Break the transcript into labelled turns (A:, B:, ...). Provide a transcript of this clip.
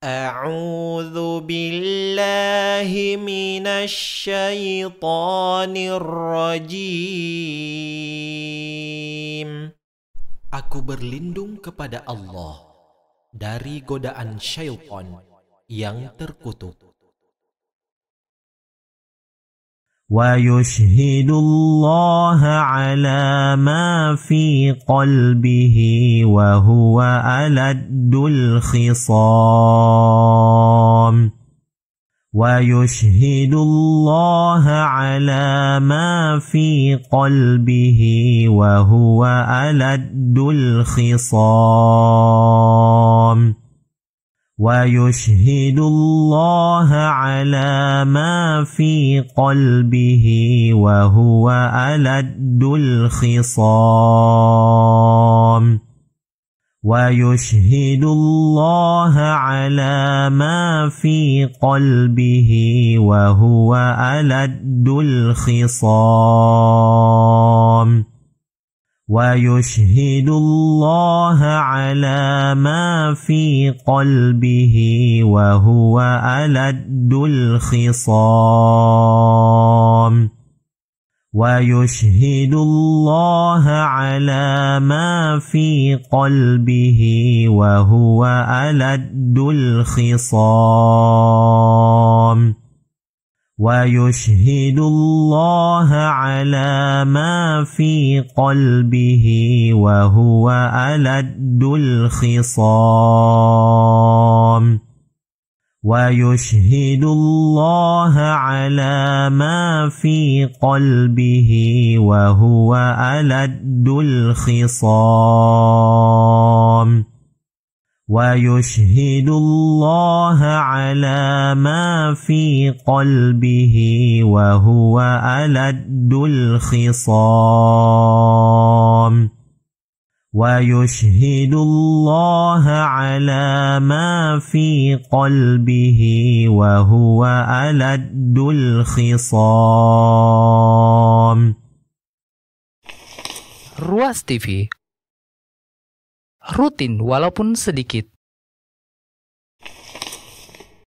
A: أعوذ بالله من الشيطان الرجيم Aku berlindung kepada Allah dari godaan syaitan yang terkutuk. ويشهد الله على ما في قلبه وهو ألد الخصام ويشهد الله على ما في قلبه وهو ألد الخصام ويشهد الله على ما في قلبه وهو ألد الخصام ويشهد الله على ما في قلبه وهو ألد الخصام ويشهد الله على ما في قلبه وهو ألد الخصام ويشهد الله على ما في قلبه وهو ألد الخصام ويشهد الله على ما في قلبه وهو ألد الخصام ويشهد الله على ما في قلبه وهو ألد الخصام ويشهد الله على ما في قلبه وهو ألد الخصام ويشهد الله على ما في قلبه وهو ألد الخصام رواز في rutin walaupun sedikit.